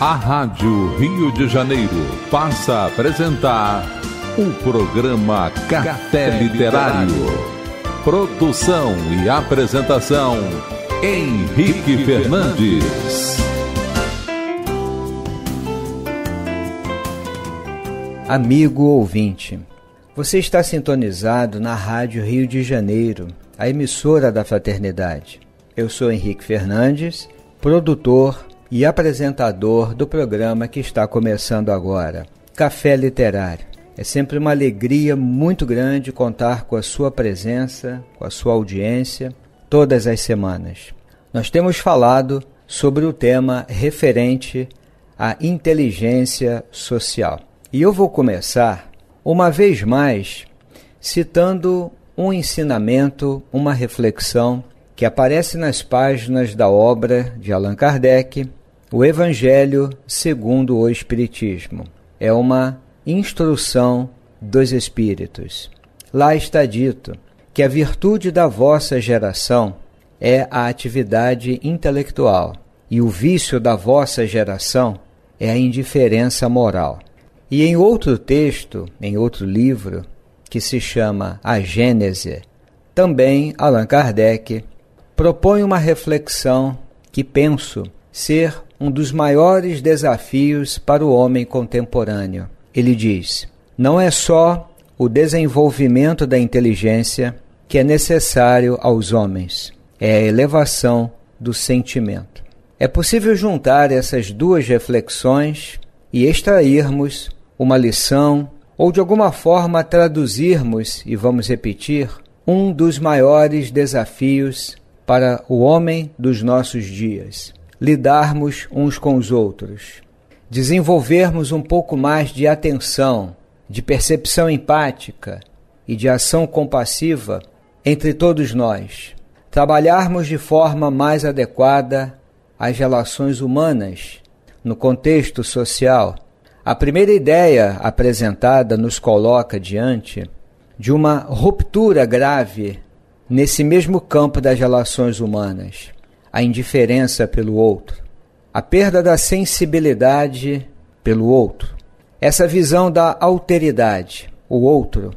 A Rádio Rio de Janeiro passa a apresentar o programa Café Literário. Produção e apresentação Henrique Fernandes. Amigo ouvinte, você está sintonizado na Rádio Rio de Janeiro, a emissora da Fraternidade. Eu sou Henrique Fernandes, produtor e apresentador do programa que está começando agora, Café Literário. É sempre uma alegria muito grande contar com a sua presença, com a sua audiência, todas as semanas. Nós temos falado sobre o tema referente à inteligência social. E eu vou começar, uma vez mais, citando um ensinamento, uma reflexão que aparece nas páginas da obra de Allan Kardec, o Evangelho segundo o Espiritismo é uma instrução dos Espíritos. Lá está dito que a virtude da vossa geração é a atividade intelectual e o vício da vossa geração é a indiferença moral. E em outro texto, em outro livro, que se chama A Gênese, também Allan Kardec propõe uma reflexão que penso ser um dos maiores desafios para o homem contemporâneo. Ele diz: não é só o desenvolvimento da inteligência que é necessário aos homens, é a elevação do sentimento. É possível juntar essas duas reflexões e extrairmos uma lição ou de alguma forma traduzirmos, e vamos repetir, um dos maiores desafios para o homem dos nossos dias lidarmos uns com os outros, desenvolvermos um pouco mais de atenção, de percepção empática e de ação compassiva entre todos nós, trabalharmos de forma mais adequada as relações humanas no contexto social. A primeira ideia apresentada nos coloca diante de uma ruptura grave nesse mesmo campo das relações humanas a indiferença pelo outro, a perda da sensibilidade pelo outro. Essa visão da alteridade, o outro,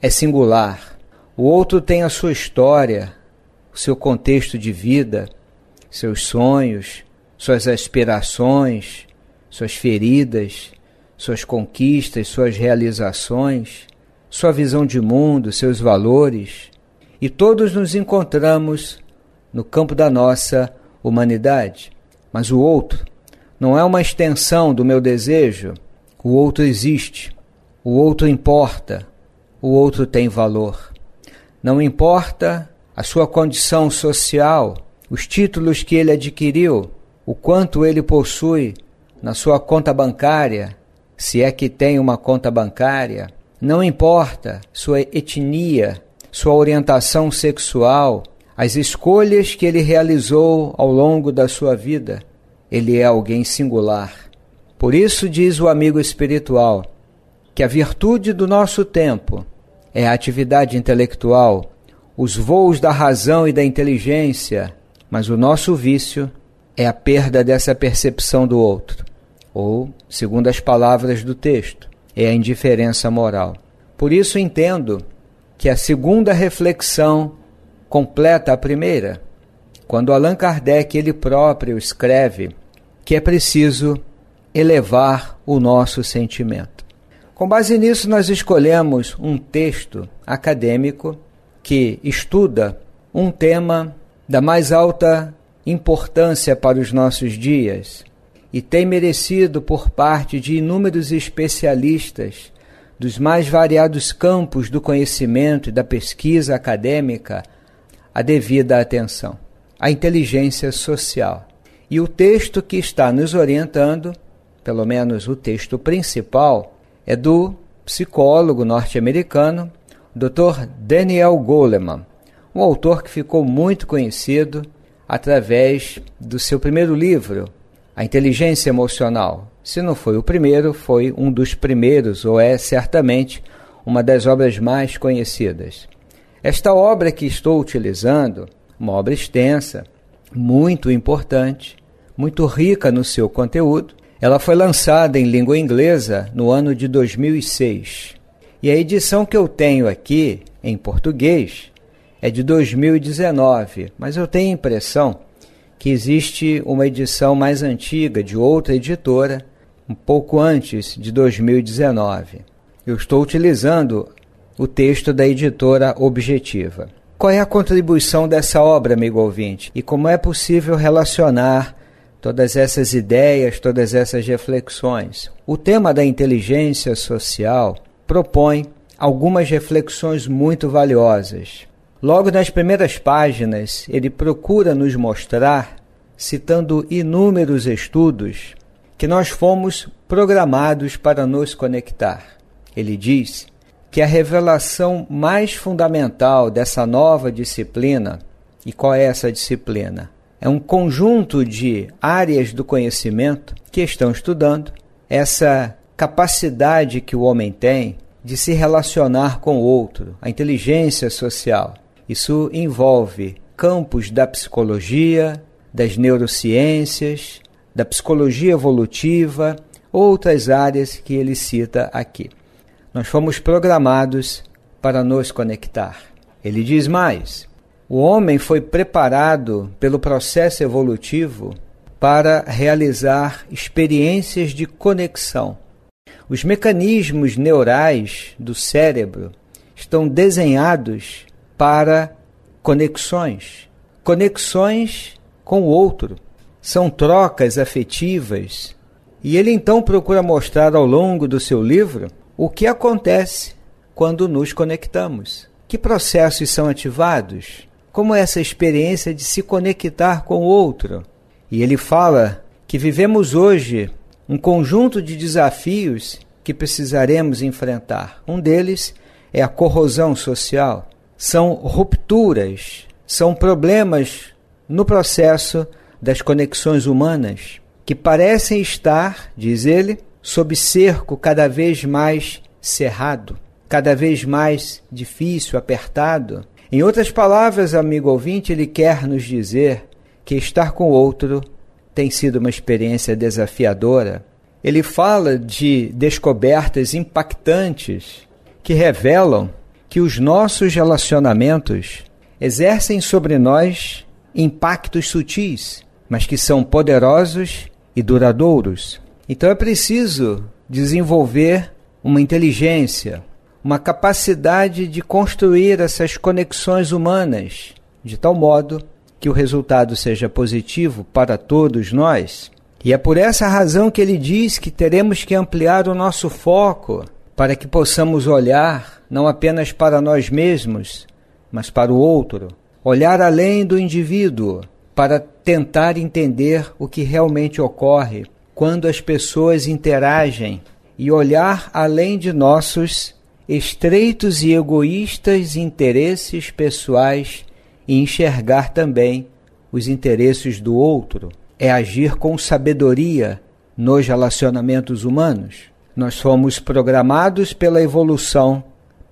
é singular. O outro tem a sua história, o seu contexto de vida, seus sonhos, suas aspirações, suas feridas, suas conquistas, suas realizações, sua visão de mundo, seus valores. E todos nos encontramos no campo da nossa humanidade. Mas o outro não é uma extensão do meu desejo. O outro existe, o outro importa, o outro tem valor. Não importa a sua condição social, os títulos que ele adquiriu, o quanto ele possui na sua conta bancária, se é que tem uma conta bancária, não importa sua etnia, sua orientação sexual, as escolhas que ele realizou ao longo da sua vida. Ele é alguém singular. Por isso, diz o amigo espiritual, que a virtude do nosso tempo é a atividade intelectual, os voos da razão e da inteligência, mas o nosso vício é a perda dessa percepção do outro, ou, segundo as palavras do texto, é a indiferença moral. Por isso entendo que a segunda reflexão completa a primeira, quando Allan Kardec ele próprio escreve que é preciso elevar o nosso sentimento. Com base nisso, nós escolhemos um texto acadêmico que estuda um tema da mais alta importância para os nossos dias e tem merecido por parte de inúmeros especialistas dos mais variados campos do conhecimento e da pesquisa acadêmica a devida atenção, a inteligência social. E o texto que está nos orientando, pelo menos o texto principal, é do psicólogo norte-americano Dr. Daniel Goleman, um autor que ficou muito conhecido através do seu primeiro livro, A Inteligência Emocional. Se não foi o primeiro, foi um dos primeiros, ou é certamente uma das obras mais conhecidas. Esta obra que estou utilizando, uma obra extensa, muito importante, muito rica no seu conteúdo, ela foi lançada em língua inglesa no ano de 2006. E a edição que eu tenho aqui, em português, é de 2019, mas eu tenho a impressão que existe uma edição mais antiga de outra editora, um pouco antes de 2019. Eu estou utilizando o texto da editora Objetiva. Qual é a contribuição dessa obra, amigo ouvinte? E como é possível relacionar todas essas ideias, todas essas reflexões? O tema da inteligência social propõe algumas reflexões muito valiosas. Logo nas primeiras páginas, ele procura nos mostrar, citando inúmeros estudos, que nós fomos programados para nos conectar. Ele diz que é a revelação mais fundamental dessa nova disciplina, e qual é essa disciplina? É um conjunto de áreas do conhecimento que estão estudando essa capacidade que o homem tem de se relacionar com o outro, a inteligência social. Isso envolve campos da psicologia, das neurociências, da psicologia evolutiva, outras áreas que ele cita aqui. Nós fomos programados para nos conectar. Ele diz mais: o homem foi preparado pelo processo evolutivo para realizar experiências de conexão. Os mecanismos neurais do cérebro estão desenhados para conexões conexões com o outro. São trocas afetivas. E ele então procura mostrar ao longo do seu livro o que acontece quando nos conectamos. Que processos são ativados? Como é essa experiência de se conectar com o outro? E ele fala que vivemos hoje um conjunto de desafios que precisaremos enfrentar. Um deles é a corrosão social. São rupturas, são problemas no processo das conexões humanas que parecem estar, diz ele, sob cerco cada vez mais cerrado, cada vez mais difícil, apertado. Em outras palavras, amigo ouvinte, ele quer nos dizer que estar com outro tem sido uma experiência desafiadora. Ele fala de descobertas impactantes que revelam que os nossos relacionamentos exercem sobre nós impactos sutis, mas que são poderosos e duradouros. Então é preciso desenvolver uma inteligência, uma capacidade de construir essas conexões humanas de tal modo que o resultado seja positivo para todos nós. E é por essa razão que ele diz que teremos que ampliar o nosso foco para que possamos olhar não apenas para nós mesmos, mas para o outro, olhar além do indivíduo para tentar entender o que realmente ocorre quando as pessoas interagem e olhar além de nossos estreitos e egoístas interesses pessoais e enxergar também os interesses do outro. É agir com sabedoria nos relacionamentos humanos. Nós somos programados pela evolução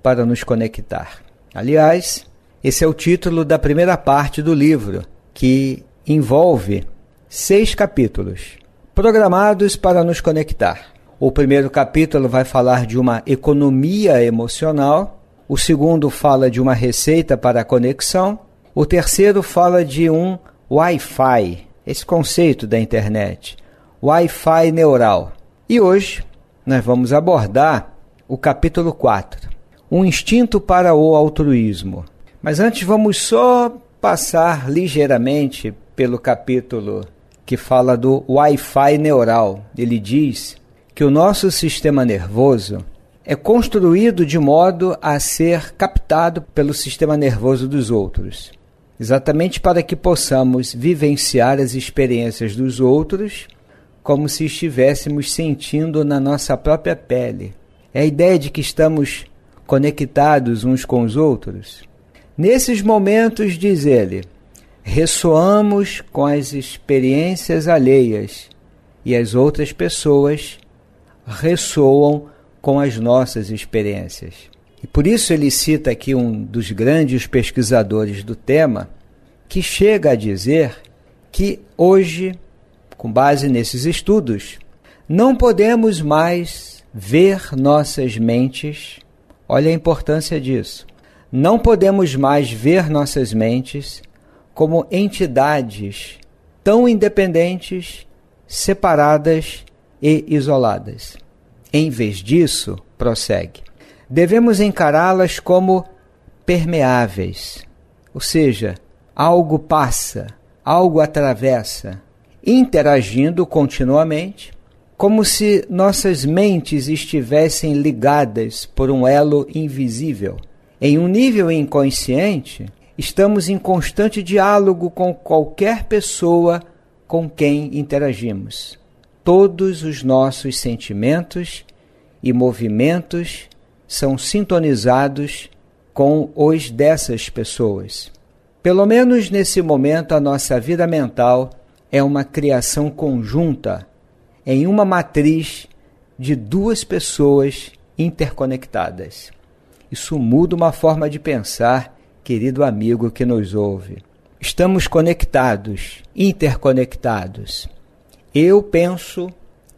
para nos conectar. Aliás, esse é o título da primeira parte do livro, que envolve seis capítulos programados para nos conectar. O primeiro capítulo vai falar de uma economia emocional, o segundo fala de uma receita para a conexão, o terceiro fala de um Wi-Fi, esse conceito da internet, Wi-Fi neural. E hoje nós vamos abordar o capítulo 4, um instinto para o altruísmo. Mas antes vamos só passar ligeiramente pelo capítulo que fala do Wi-Fi neural. Ele diz que o nosso sistema nervoso é construído de modo a ser captado pelo sistema nervoso dos outros, exatamente para que possamos vivenciar as experiências dos outros como se estivéssemos sentindo na nossa própria pele. É a ideia de que estamos conectados uns com os outros. Nesses momentos, diz ele, ressoamos com as experiências alheias e as outras pessoas ressoam com as nossas experiências. E por isso ele cita aqui um dos grandes pesquisadores do tema, que chega a dizer que hoje, com base nesses estudos, não podemos mais ver nossas mentes. Olha a importância disso. Não podemos mais ver nossas mentes como entidades tão independentes, separadas e isoladas. Em vez disso, prossegue, devemos encará-las como permeáveis, ou seja, algo passa, algo atravessa, interagindo continuamente, como se nossas mentes estivessem ligadas por um elo invisível. Em um nível inconsciente, Estamos em constante diálogo com qualquer pessoa com quem interagimos. Todos os nossos sentimentos e movimentos são sintonizados com os dessas pessoas. Pelo menos nesse momento, a nossa vida mental é uma criação conjunta em uma matriz de duas pessoas interconectadas. Isso muda uma forma de pensar querido amigo que nos ouve. Estamos conectados, interconectados. Eu penso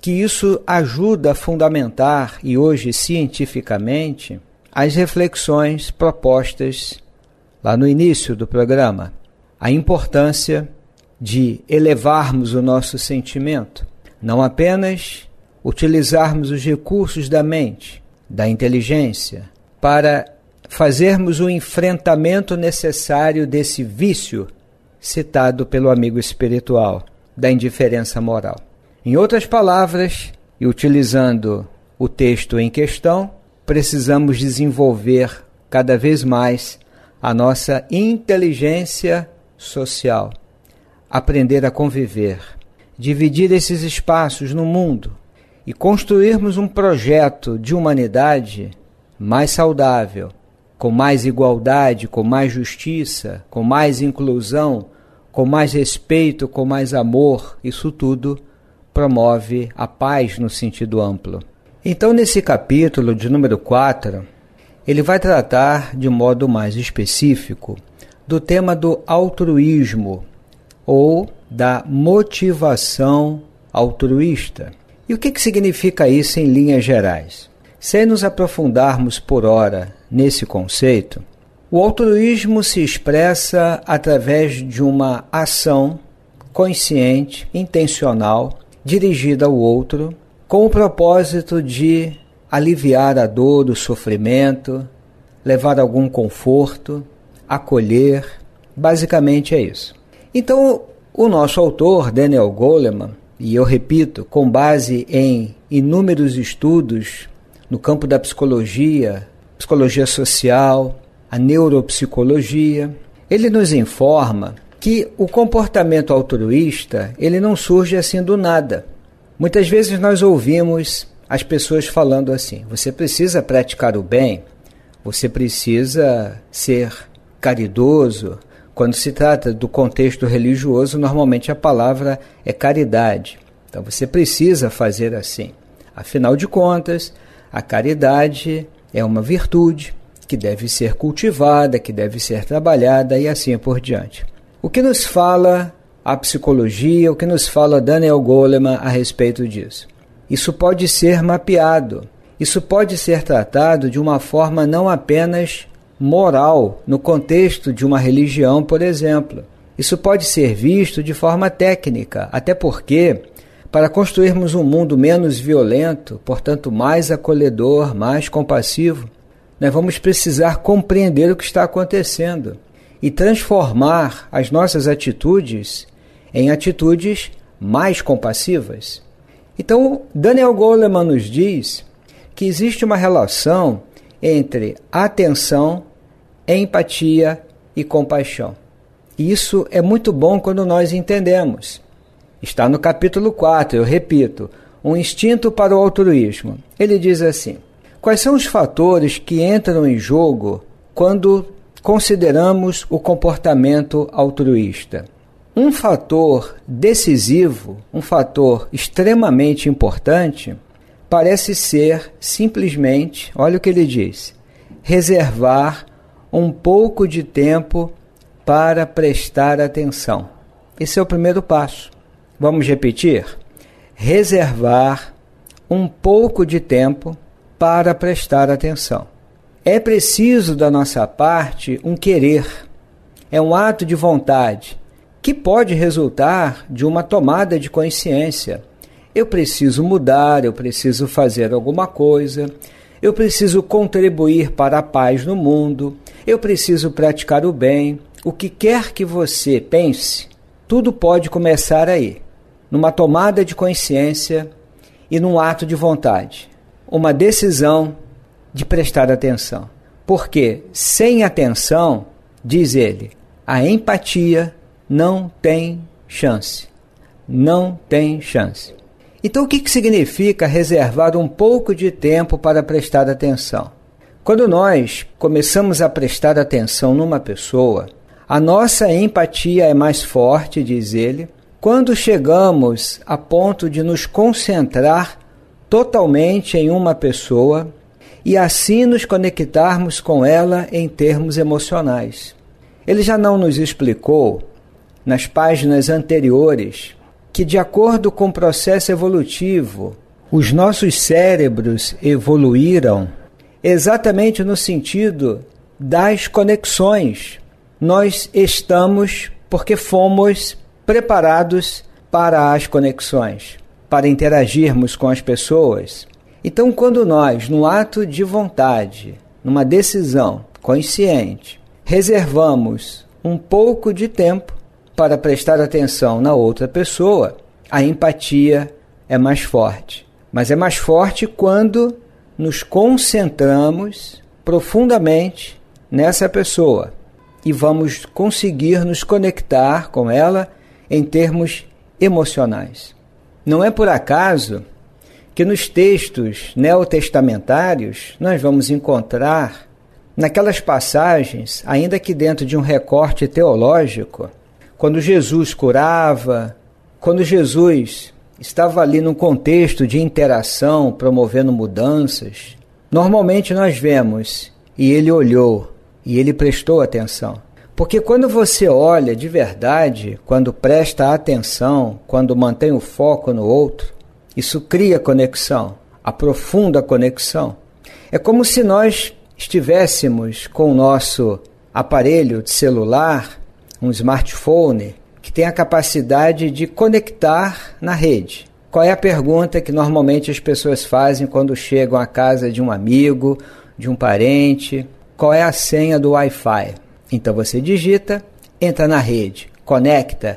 que isso ajuda a fundamentar, e hoje cientificamente, as reflexões propostas lá no início do programa. A importância de elevarmos o nosso sentimento, não apenas utilizarmos os recursos da mente, da inteligência, para fazermos o enfrentamento necessário desse vício citado pelo amigo espiritual, da indiferença moral. Em outras palavras, e utilizando o texto em questão, precisamos desenvolver cada vez mais a nossa inteligência social, aprender a conviver, dividir esses espaços no mundo e construirmos um projeto de humanidade mais saudável, com mais igualdade, com mais justiça, com mais inclusão, com mais respeito, com mais amor, isso tudo promove a paz no sentido amplo. Então, nesse capítulo de número 4, ele vai tratar de modo mais específico do tema do altruísmo ou da motivação altruísta. E o que, que significa isso em linhas gerais? Se nos aprofundarmos por hora nesse conceito, o altruísmo se expressa através de uma ação consciente, intencional, dirigida ao outro, com o propósito de aliviar a dor, o sofrimento, levar algum conforto, acolher. Basicamente é isso. Então, o nosso autor, Daniel Goleman, e eu repito, com base em inúmeros estudos no campo da psicologia, psicologia social, a neuropsicologia. Ele nos informa que o comportamento altruísta, ele não surge assim do nada. Muitas vezes nós ouvimos as pessoas falando assim: você precisa praticar o bem, você precisa ser caridoso. Quando se trata do contexto religioso, normalmente a palavra é caridade. Então você precisa fazer assim. Afinal de contas, a caridade é uma virtude que deve ser cultivada, que deve ser trabalhada e assim por diante. O que nos fala a psicologia, o que nos fala Daniel Goleman a respeito disso? Isso pode ser mapeado, isso pode ser tratado de uma forma não apenas moral, no contexto de uma religião, por exemplo. Isso pode ser visto de forma técnica, até porque para construirmos um mundo menos violento, portanto mais acolhedor, mais compassivo, nós vamos precisar compreender o que está acontecendo e transformar as nossas atitudes em atitudes mais compassivas. Então, Daniel Goleman nos diz que existe uma relação entre atenção, empatia e compaixão. E isso é muito bom quando nós entendemos. Está no capítulo 4, eu repito, Um Instinto para o Altruísmo. Ele diz assim: Quais são os fatores que entram em jogo quando consideramos o comportamento altruísta? Um fator decisivo, um fator extremamente importante, parece ser simplesmente, olha o que ele diz, reservar um pouco de tempo para prestar atenção. Esse é o primeiro passo. Vamos repetir? Reservar um pouco de tempo para prestar atenção. É preciso da nossa parte um querer, é um ato de vontade que pode resultar de uma tomada de consciência. Eu preciso mudar, eu preciso fazer alguma coisa, eu preciso contribuir para a paz no mundo, eu preciso praticar o bem. O que quer que você pense, tudo pode começar aí numa tomada de consciência e num ato de vontade, uma decisão de prestar atenção. Porque sem atenção, diz ele, a empatia não tem chance. Não tem chance. Então, o que, que significa reservar um pouco de tempo para prestar atenção? Quando nós começamos a prestar atenção numa pessoa, a nossa empatia é mais forte, diz ele, quando chegamos a ponto de nos concentrar totalmente em uma pessoa e assim nos conectarmos com ela em termos emocionais. Ele já não nos explicou, nas páginas anteriores, que, de acordo com o processo evolutivo, os nossos cérebros evoluíram exatamente no sentido das conexões. Nós estamos porque fomos preparados para as conexões, para interagirmos com as pessoas. Então, quando nós, no ato de vontade, numa decisão consciente, reservamos um pouco de tempo para prestar atenção na outra pessoa, a empatia é mais forte. Mas é mais forte quando nos concentramos profundamente nessa pessoa e vamos conseguir nos conectar com ela em termos emocionais. Não é por acaso que nos textos neotestamentários nós vamos encontrar, naquelas passagens, ainda que dentro de um recorte teológico, quando Jesus curava, quando Jesus estava ali num contexto de interação, promovendo mudanças, normalmente nós vemos e ele olhou e ele prestou atenção. Porque quando você olha de verdade, quando presta atenção, quando mantém o foco no outro, isso cria conexão, aprofunda a conexão. É como se nós estivéssemos com o nosso aparelho de celular, um smartphone, que tem a capacidade de conectar na rede. Qual é a pergunta que normalmente as pessoas fazem quando chegam à casa de um amigo, de um parente? Qual é a senha do Wi-Fi? Então você digita, entra na rede, conecta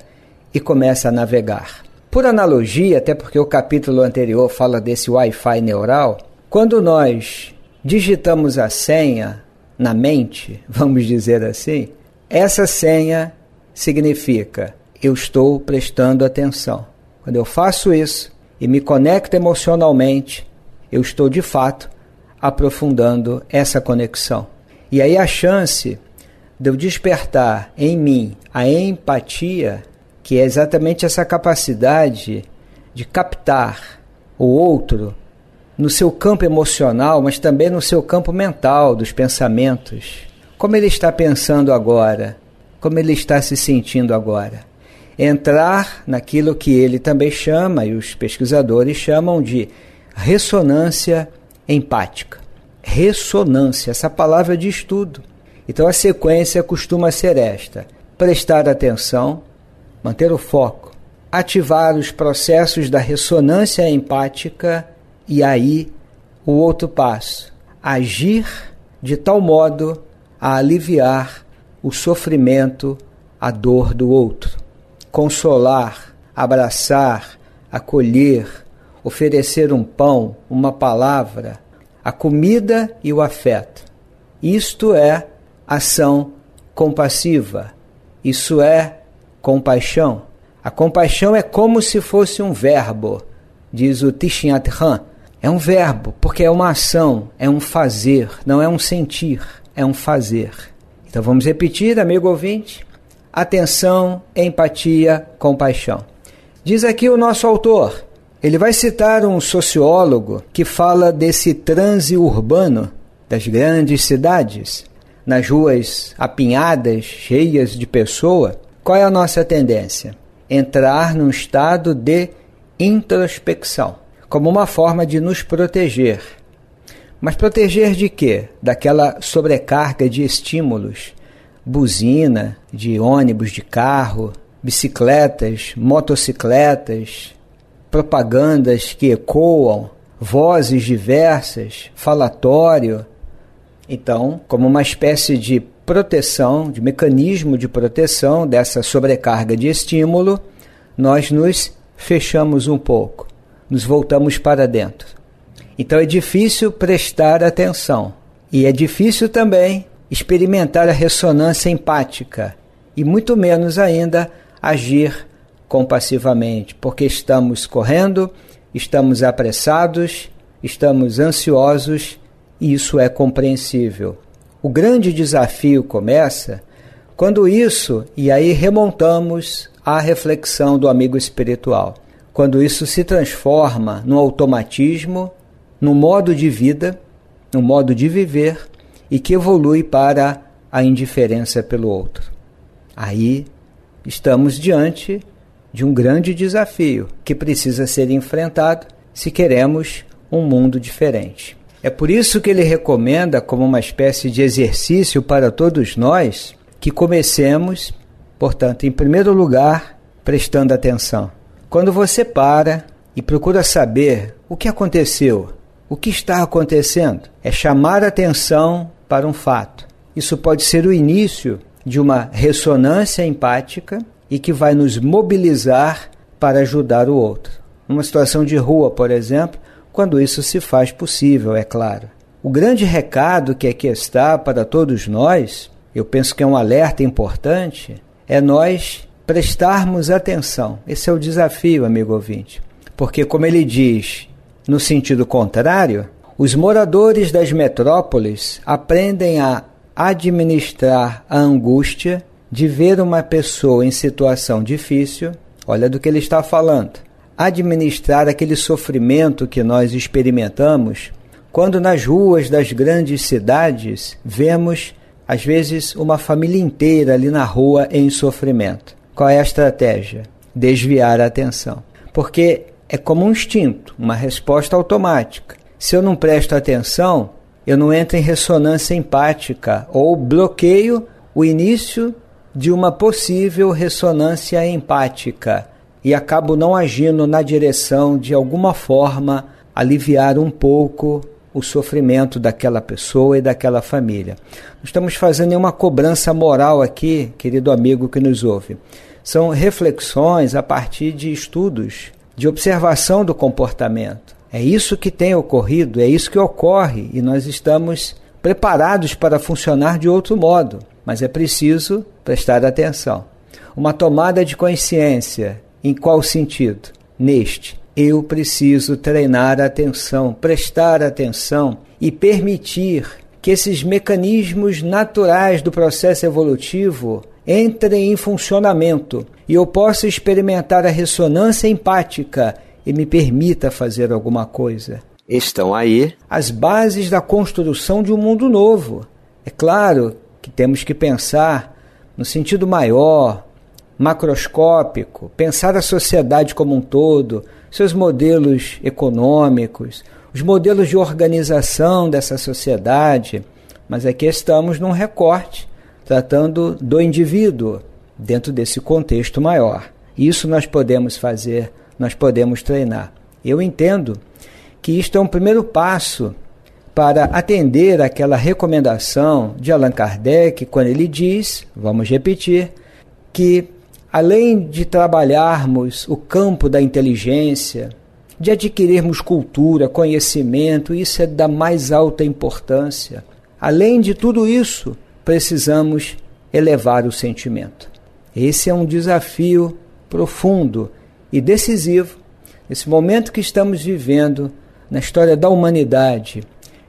e começa a navegar. Por analogia, até porque o capítulo anterior fala desse Wi-Fi neural, quando nós digitamos a senha na mente, vamos dizer assim, essa senha significa eu estou prestando atenção. Quando eu faço isso e me conecto emocionalmente, eu estou de fato aprofundando essa conexão. E aí a chance de eu despertar em mim a empatia, que é exatamente essa capacidade de captar o outro no seu campo emocional, mas também no seu campo mental, dos pensamentos. Como ele está pensando agora? Como ele está se sentindo agora? Entrar naquilo que ele também chama, e os pesquisadores chamam de ressonância empática. Ressonância, essa palavra diz tudo. Então a sequência costuma ser esta: prestar atenção, manter o foco, ativar os processos da ressonância empática e aí o outro passo, agir de tal modo a aliviar o sofrimento, a dor do outro, consolar, abraçar, acolher, oferecer um pão, uma palavra, a comida e o afeto. Isto é ação compassiva. Isso é compaixão. A compaixão é como se fosse um verbo, diz o Tishin Han. É um verbo, porque é uma ação, é um fazer, não é um sentir, é um fazer. Então vamos repetir, amigo ouvinte. Atenção, empatia, compaixão. Diz aqui o nosso autor. Ele vai citar um sociólogo que fala desse transe urbano das grandes cidades, nas ruas apinhadas, cheias de pessoa, qual é a nossa tendência? Entrar num estado de introspecção, como uma forma de nos proteger. Mas proteger de quê? Daquela sobrecarga de estímulos, buzina, de ônibus, de carro, bicicletas, motocicletas, propagandas que ecoam, vozes diversas, falatório, então, como uma espécie de proteção, de mecanismo de proteção dessa sobrecarga de estímulo, nós nos fechamos um pouco, nos voltamos para dentro. Então é difícil prestar atenção e é difícil também experimentar a ressonância empática e muito menos ainda agir compassivamente, porque estamos correndo, estamos apressados, estamos ansiosos e isso é compreensível. O grande desafio começa quando isso, e aí remontamos à reflexão do amigo espiritual, quando isso se transforma num automatismo, num modo de vida, num modo de viver e que evolui para a indiferença pelo outro. Aí estamos diante de um grande desafio que precisa ser enfrentado se queremos um mundo diferente. É por isso que ele recomenda, como uma espécie de exercício para todos nós, que comecemos, portanto, em primeiro lugar, prestando atenção. Quando você para e procura saber o que aconteceu, o que está acontecendo, é chamar atenção para um fato. Isso pode ser o início de uma ressonância empática e que vai nos mobilizar para ajudar o outro. Numa situação de rua, por exemplo, quando isso se faz possível, é claro. O grande recado que aqui está para todos nós, eu penso que é um alerta importante, é nós prestarmos atenção. Esse é o desafio, amigo ouvinte. Porque, como ele diz, no sentido contrário, os moradores das metrópoles aprendem a administrar a angústia de ver uma pessoa em situação difícil. Olha do que ele está falando administrar aquele sofrimento que nós experimentamos quando nas ruas das grandes cidades vemos, às vezes, uma família inteira ali na rua em sofrimento. Qual é a estratégia? Desviar a atenção. Porque é como um instinto, uma resposta automática. Se eu não presto atenção, eu não entro em ressonância empática ou bloqueio o início de uma possível ressonância empática e acabo não agindo na direção de alguma forma aliviar um pouco o sofrimento daquela pessoa e daquela família. Não estamos fazendo nenhuma cobrança moral aqui, querido amigo que nos ouve. São reflexões a partir de estudos, de observação do comportamento. É isso que tem ocorrido, é isso que ocorre e nós estamos preparados para funcionar de outro modo, mas é preciso prestar atenção. Uma tomada de consciência em qual sentido? Neste, eu preciso treinar a atenção, prestar atenção e permitir que esses mecanismos naturais do processo evolutivo entrem em funcionamento e eu possa experimentar a ressonância empática e me permita fazer alguma coisa. Estão aí as bases da construção de um mundo novo. É claro que temos que pensar no sentido maior, macroscópico, pensar a sociedade como um todo, seus modelos econômicos, os modelos de organização dessa sociedade, mas aqui é estamos num recorte, tratando do indivíduo dentro desse contexto maior. Isso nós podemos fazer, nós podemos treinar. Eu entendo que isto é um primeiro passo para atender aquela recomendação de Allan Kardec quando ele diz, vamos repetir, que Além de trabalharmos o campo da inteligência, de adquirirmos cultura, conhecimento, isso é da mais alta importância. Além de tudo isso, precisamos elevar o sentimento. Esse é um desafio profundo e decisivo nesse momento que estamos vivendo na história da humanidade,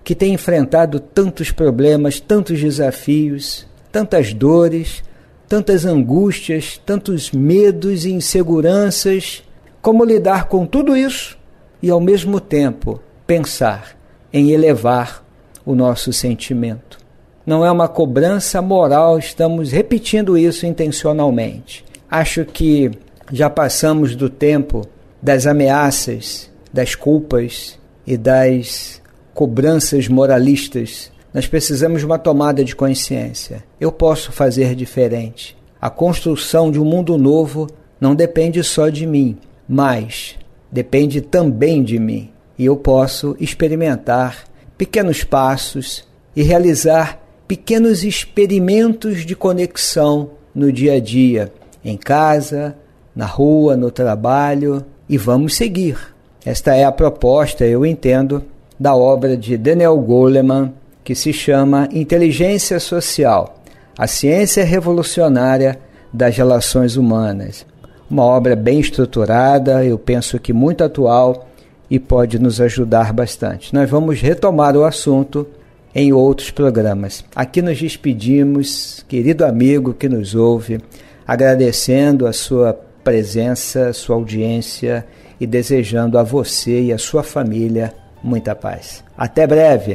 que tem enfrentado tantos problemas, tantos desafios, tantas dores, tantas angústias, tantos medos e inseguranças, como lidar com tudo isso e ao mesmo tempo pensar em elevar o nosso sentimento. Não é uma cobrança moral, estamos repetindo isso intencionalmente. Acho que já passamos do tempo das ameaças, das culpas e das cobranças moralistas nós precisamos de uma tomada de consciência. Eu posso fazer diferente. A construção de um mundo novo não depende só de mim, mas depende também de mim. E eu posso experimentar pequenos passos e realizar pequenos experimentos de conexão no dia a dia, em casa, na rua, no trabalho, e vamos seguir. Esta é a proposta, eu entendo, da obra de Daniel Goleman, que se chama Inteligência Social: A Ciência Revolucionária das Relações Humanas. Uma obra bem estruturada, eu penso que muito atual e pode nos ajudar bastante. Nós vamos retomar o assunto em outros programas. Aqui nos despedimos, querido amigo que nos ouve, agradecendo a sua presença, sua audiência e desejando a você e a sua família muita paz. Até breve!